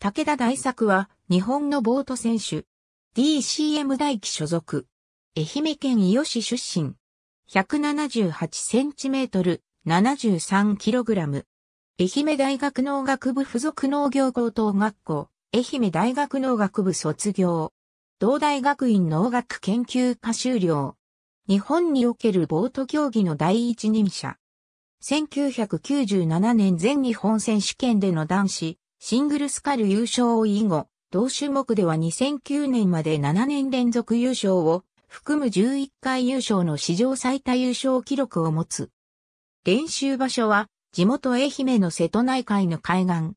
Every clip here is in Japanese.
武田大作は、日本のボート選手。DCM 大輝所属。愛媛県伊予市出身。178センチメートル、73キログラム。愛媛大学農学部附属農業高等学校、愛媛大学農学部卒業。同大学院農学研究科修了。日本におけるボート競技の第一人者。1997年全日本選手権での男子シングルスカル優勝を以後、同種目では2009年まで7年連続優勝を含む11回優勝の史上最多優勝記録を持つ。練習場所は地元愛媛の瀬戸内海の海岸。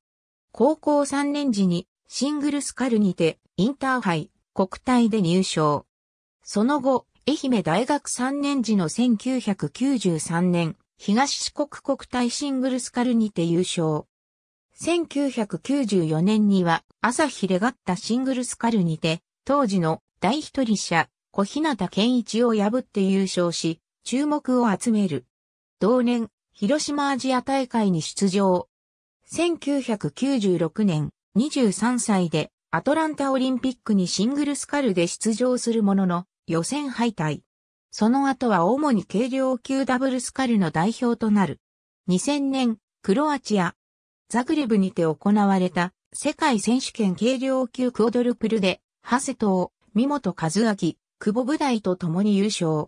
高校3年時にシングルスカルにてインターハイ国体で入賞。その後、愛媛大学3年時の1993年、東四国国体シングルスカルにて優勝。1994年には、朝日レガッタシングルスカルにて、当時の大一人者、小日向健一を破って優勝し、注目を集める。同年、広島アジア大会に出場。1996年、23歳で、アトランタオリンピックにシングルスカルで出場するものの、予選敗退。その後は主に軽量級ダブルスカルの代表となる。2000年、クロアチアザグレブにて行われた世界選手権軽量級クオドルプルで、ハモトカ三本和明、久保ダ大と共に優勝。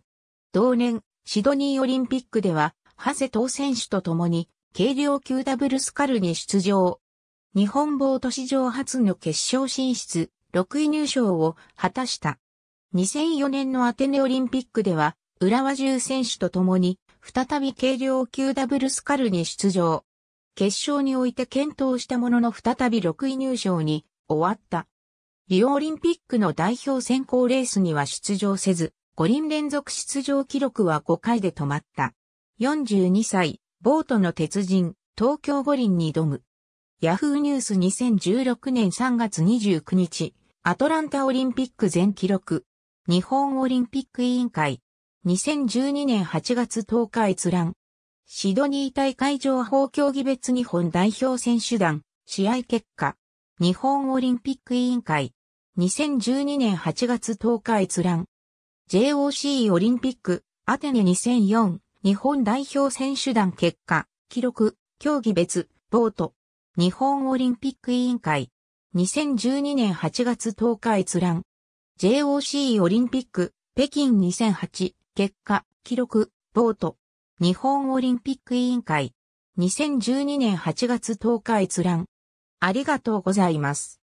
同年、シドニーオリンピックでは、ハセトウ選手と共に、軽量級ダブルスカルに出場。日本棒都市上初の決勝進出、6位入賞を果たした。2004年のアテネオリンピックでは、浦和中選手と共に、再び軽量級ダブルスカルに出場。決勝において検討したものの再び6位入賞に終わった。リオオリンピックの代表選考レースには出場せず、5輪連続出場記録は5回で止まった。42歳、ボートの鉄人、東京五輪に挑む。ヤフーニュース2016年3月29日、アトランタオリンピック全記録、日本オリンピック委員会、2012年8月10日閲覧。シドニー大会情報競技別日本代表選手団、試合結果、日本オリンピック委員会、2012年8月10日閲覧、JOC オリンピック、アテネ2004、日本代表選手団結果、記録、競技別、ボート、日本オリンピック委員会、2012年8月10日閲覧、JOC オリンピック、北京2008、結果、記録、ボート、日本オリンピック委員会、2012年8月10日閲覧。ありがとうございます。